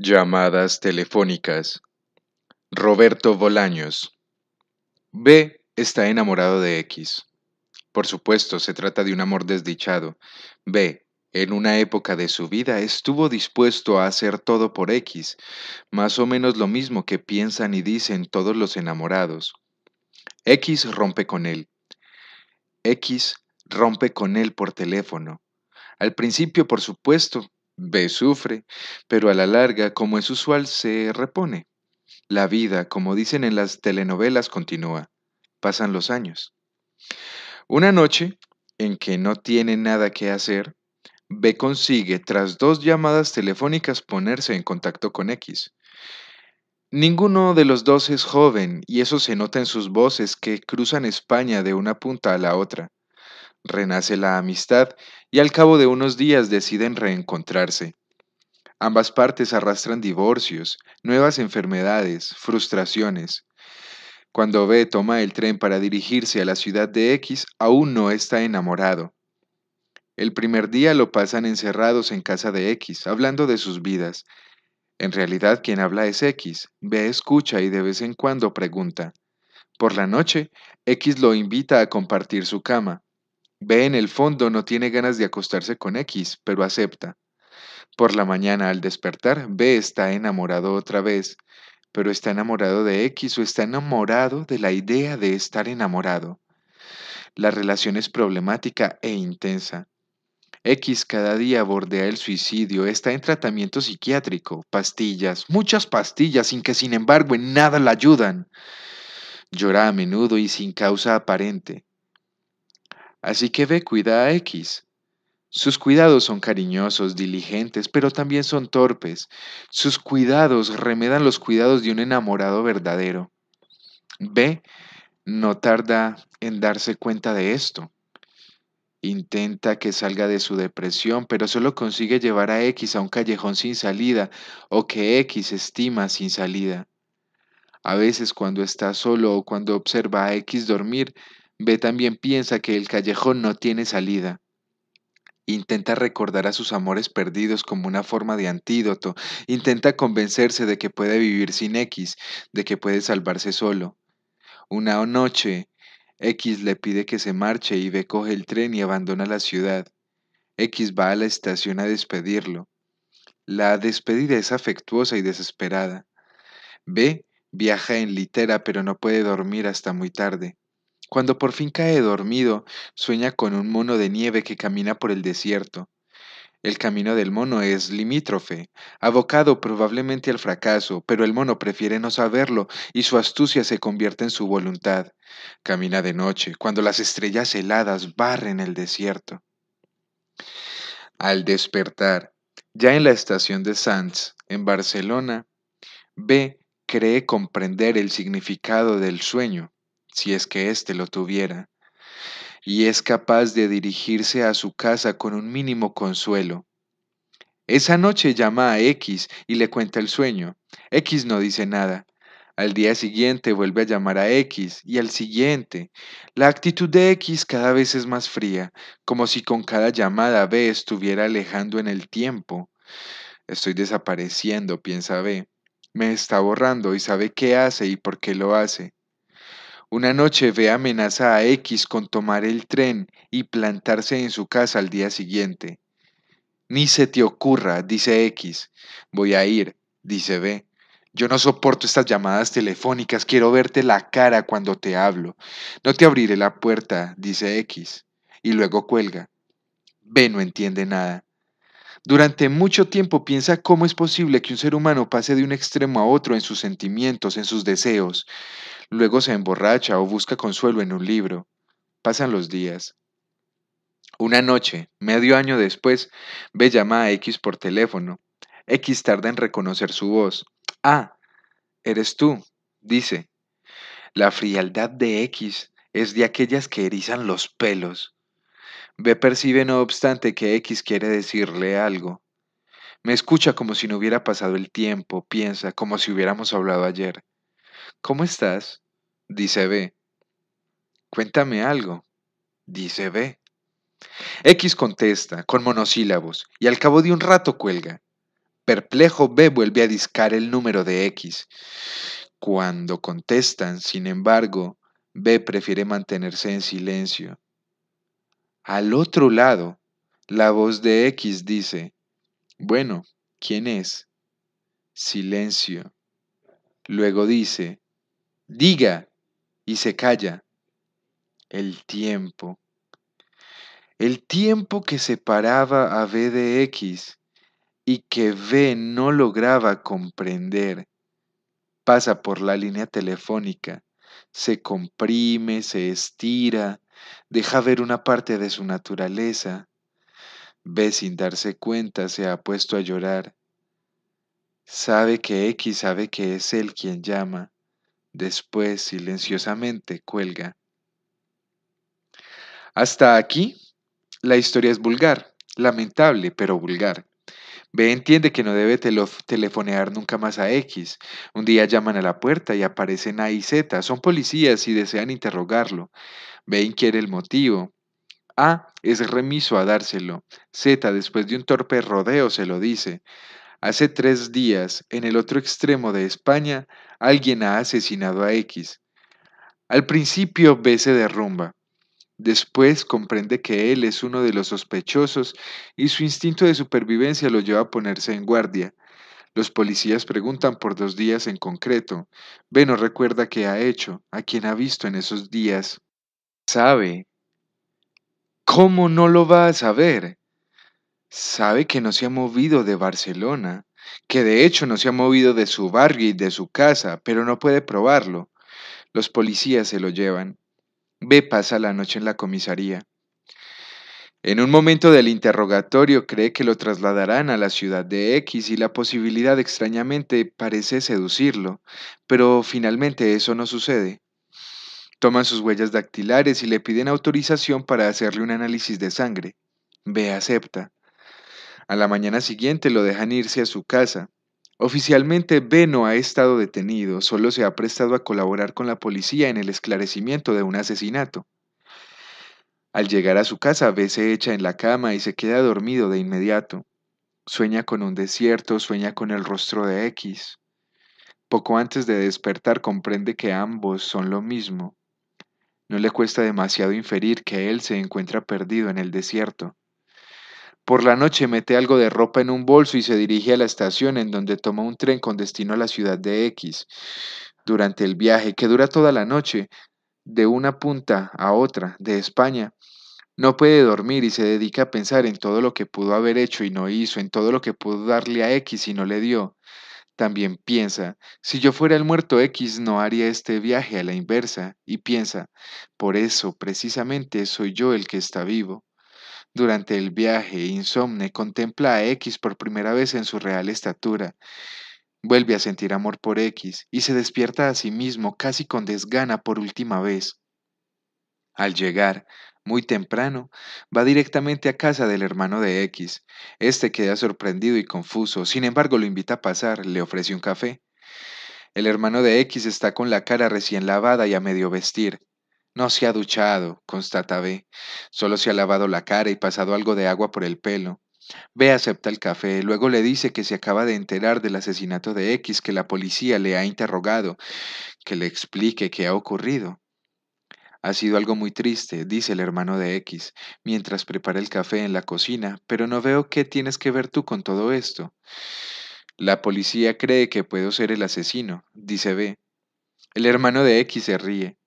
Llamadas telefónicas. Roberto Bolaños. B está enamorado de X. Por supuesto, se trata de un amor desdichado. B, en una época de su vida estuvo dispuesto a hacer todo por X, más o menos lo mismo que piensan y dicen todos los enamorados. X rompe con él. X rompe con él por teléfono. Al principio, por supuesto, B sufre, pero a la larga, como es usual, se repone. La vida, como dicen en las telenovelas, continúa. Pasan los años. Una noche, en que no tiene nada que hacer, B consigue, tras dos llamadas telefónicas, ponerse en contacto con X. Ninguno de los dos es joven, y eso se nota en sus voces que cruzan España de una punta a la otra. Renace la amistad y al cabo de unos días deciden reencontrarse. Ambas partes arrastran divorcios, nuevas enfermedades, frustraciones. Cuando B toma el tren para dirigirse a la ciudad de X, aún no está enamorado. El primer día lo pasan encerrados en casa de X, hablando de sus vidas. En realidad quien habla es X. B escucha y de vez en cuando pregunta. Por la noche, X lo invita a compartir su cama. B en el fondo no tiene ganas de acostarse con X, pero acepta. Por la mañana al despertar, B está enamorado otra vez, pero está enamorado de X o está enamorado de la idea de estar enamorado. La relación es problemática e intensa. X cada día bordea el suicidio, está en tratamiento psiquiátrico, pastillas, muchas pastillas, sin que sin embargo en nada la ayudan. Llora a menudo y sin causa aparente. Así que ve, cuida a X. Sus cuidados son cariñosos, diligentes, pero también son torpes. Sus cuidados remedan los cuidados de un enamorado verdadero. B no tarda en darse cuenta de esto. Intenta que salga de su depresión, pero solo consigue llevar a X a un callejón sin salida o que X estima sin salida. A veces cuando está solo o cuando observa a X dormir, B también piensa que el callejón no tiene salida. Intenta recordar a sus amores perdidos como una forma de antídoto. Intenta convencerse de que puede vivir sin X, de que puede salvarse solo. Una noche, X le pide que se marche y B coge el tren y abandona la ciudad. X va a la estación a despedirlo. La despedida es afectuosa y desesperada. B viaja en litera pero no puede dormir hasta muy tarde. Cuando por fin cae dormido, sueña con un mono de nieve que camina por el desierto. El camino del mono es limítrofe, abocado probablemente al fracaso, pero el mono prefiere no saberlo y su astucia se convierte en su voluntad. Camina de noche, cuando las estrellas heladas barren el desierto. Al despertar, ya en la estación de Sanz, en Barcelona, B cree comprender el significado del sueño si es que éste lo tuviera, y es capaz de dirigirse a su casa con un mínimo consuelo. Esa noche llama a X y le cuenta el sueño. X no dice nada. Al día siguiente vuelve a llamar a X y al siguiente. La actitud de X cada vez es más fría, como si con cada llamada B estuviera alejando en el tiempo. Estoy desapareciendo, piensa B. Me está borrando y sabe qué hace y por qué lo hace. Una noche ve amenaza a X con tomar el tren y plantarse en su casa al día siguiente. Ni se te ocurra, dice X. Voy a ir, dice B. Yo no soporto estas llamadas telefónicas, quiero verte la cara cuando te hablo. No te abriré la puerta, dice X, y luego cuelga. B no entiende nada. Durante mucho tiempo piensa cómo es posible que un ser humano pase de un extremo a otro en sus sentimientos, en sus deseos. Luego se emborracha o busca consuelo en un libro. Pasan los días. Una noche, medio año después, B llama a X por teléfono. X tarda en reconocer su voz. Ah, eres tú, dice. La frialdad de X es de aquellas que erizan los pelos. B percibe no obstante que X quiere decirle algo. Me escucha como si no hubiera pasado el tiempo, piensa como si hubiéramos hablado ayer. ¿Cómo estás? dice B. Cuéntame algo, dice B. X contesta, con monosílabos, y al cabo de un rato cuelga. Perplejo B vuelve a discar el número de X. Cuando contestan, sin embargo, B prefiere mantenerse en silencio. Al otro lado, la voz de X dice, bueno, ¿quién es? Silencio. Luego dice, diga, y se calla. El tiempo. El tiempo que separaba a B de X y que B no lograba comprender. Pasa por la línea telefónica, se comprime, se estira, deja ver una parte de su naturaleza. B sin darse cuenta se ha puesto a llorar Sabe que X sabe que es él quien llama. Después silenciosamente cuelga. Hasta aquí, la historia es vulgar, lamentable, pero vulgar. B entiende que no debe telefonear nunca más a X. Un día llaman a la puerta y aparecen A y Z. Son policías y desean interrogarlo. B inquiere el motivo. A es remiso a dárselo. Z, después de un torpe rodeo, se lo dice. Hace tres días, en el otro extremo de España, alguien ha asesinado a X. Al principio B se derrumba. Después comprende que él es uno de los sospechosos y su instinto de supervivencia lo lleva a ponerse en guardia. Los policías preguntan por dos días en concreto. B no recuerda qué ha hecho, a quién ha visto en esos días. Sabe. ¿Cómo no lo va a saber? sabe que no se ha movido de Barcelona, que de hecho no se ha movido de su barrio y de su casa, pero no puede probarlo. Los policías se lo llevan. B pasa la noche en la comisaría. En un momento del interrogatorio cree que lo trasladarán a la ciudad de X y la posibilidad extrañamente parece seducirlo, pero finalmente eso no sucede. Toman sus huellas dactilares y le piden autorización para hacerle un análisis de sangre. B acepta. A la mañana siguiente lo dejan irse a su casa. Oficialmente no ha estado detenido, solo se ha prestado a colaborar con la policía en el esclarecimiento de un asesinato. Al llegar a su casa, B se echa en la cama y se queda dormido de inmediato. Sueña con un desierto, sueña con el rostro de X. Poco antes de despertar comprende que ambos son lo mismo. No le cuesta demasiado inferir que él se encuentra perdido en el desierto, por la noche mete algo de ropa en un bolso y se dirige a la estación en donde toma un tren con destino a la ciudad de X. Durante el viaje, que dura toda la noche, de una punta a otra de España, no puede dormir y se dedica a pensar en todo lo que pudo haber hecho y no hizo, en todo lo que pudo darle a X y no le dio. También piensa, si yo fuera el muerto X no haría este viaje a la inversa, y piensa, por eso precisamente soy yo el que está vivo. Durante el viaje, insomne, contempla a X por primera vez en su real estatura. Vuelve a sentir amor por X y se despierta a sí mismo casi con desgana por última vez. Al llegar, muy temprano, va directamente a casa del hermano de X. Este queda sorprendido y confuso, sin embargo lo invita a pasar, le ofrece un café. El hermano de X está con la cara recién lavada y a medio vestir. No se ha duchado, constata B. Solo se ha lavado la cara y pasado algo de agua por el pelo. B acepta el café, luego le dice que se acaba de enterar del asesinato de X, que la policía le ha interrogado, que le explique qué ha ocurrido. Ha sido algo muy triste, dice el hermano de X, mientras prepara el café en la cocina, pero no veo qué tienes que ver tú con todo esto. La policía cree que puedo ser el asesino, dice B. El hermano de X se ríe.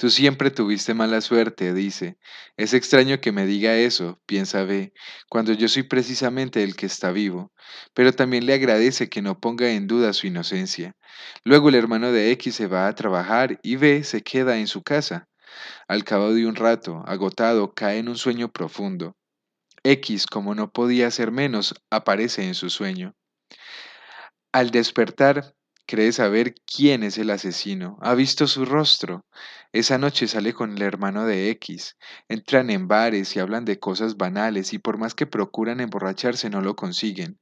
Tú siempre tuviste mala suerte, dice. Es extraño que me diga eso, piensa B, cuando yo soy precisamente el que está vivo, pero también le agradece que no ponga en duda su inocencia. Luego el hermano de X se va a trabajar y B se queda en su casa. Al cabo de un rato, agotado, cae en un sueño profundo. X, como no podía ser menos, aparece en su sueño. Al despertar, Cree saber quién es el asesino. Ha visto su rostro. Esa noche sale con el hermano de X. Entran en bares y hablan de cosas banales y por más que procuran emborracharse no lo consiguen.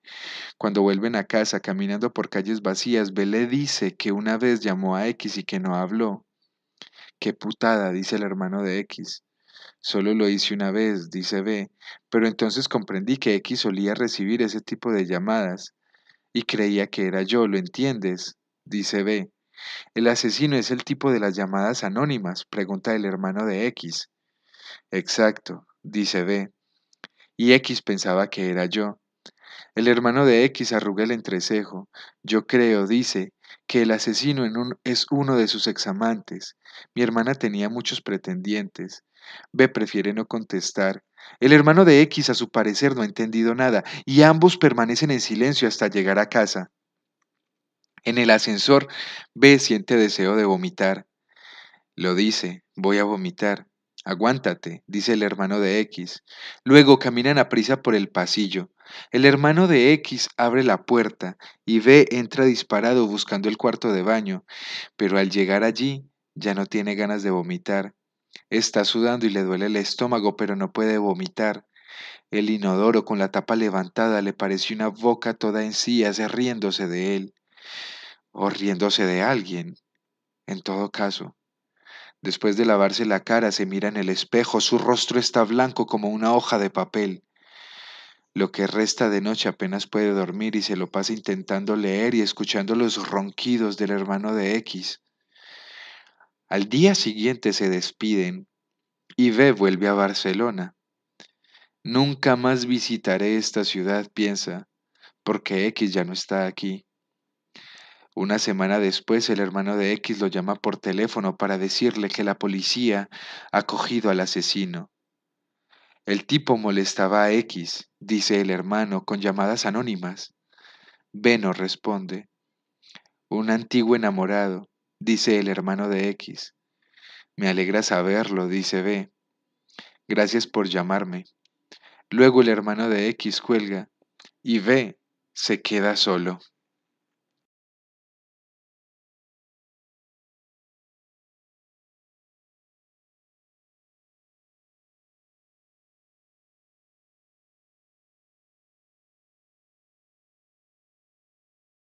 Cuando vuelven a casa caminando por calles vacías, B le dice que una vez llamó a X y que no habló. Qué putada, dice el hermano de X. Solo lo hice una vez, dice B, pero entonces comprendí que X solía recibir ese tipo de llamadas y creía que era yo, ¿lo entiendes? Dice B. El asesino es el tipo de las llamadas anónimas, pregunta el hermano de X. Exacto, dice B. Y X pensaba que era yo. El hermano de X arruga el entrecejo. Yo creo, dice, que el asesino en es uno de sus examantes. Mi hermana tenía muchos pretendientes. B prefiere no contestar. El hermano de X, a su parecer, no ha entendido nada, y ambos permanecen en silencio hasta llegar a casa. En el ascensor, B siente deseo de vomitar. Lo dice, voy a vomitar. Aguántate, dice el hermano de X. Luego caminan a prisa por el pasillo. El hermano de X abre la puerta y ve entra disparado buscando el cuarto de baño, pero al llegar allí ya no tiene ganas de vomitar. Está sudando y le duele el estómago, pero no puede vomitar. El inodoro con la tapa levantada le pareció una boca toda en hace riéndose de él, o riéndose de alguien, en todo caso. Después de lavarse la cara se mira en el espejo, su rostro está blanco como una hoja de papel. Lo que resta de noche apenas puede dormir y se lo pasa intentando leer y escuchando los ronquidos del hermano de X. Al día siguiente se despiden y B vuelve a Barcelona. Nunca más visitaré esta ciudad, piensa, porque X ya no está aquí. Una semana después, el hermano de X lo llama por teléfono para decirle que la policía ha cogido al asesino. El tipo molestaba a X, dice el hermano, con llamadas anónimas. no responde. Un antiguo enamorado, dice el hermano de X. Me alegra saberlo, dice B. Gracias por llamarme. Luego el hermano de X cuelga y B se queda solo.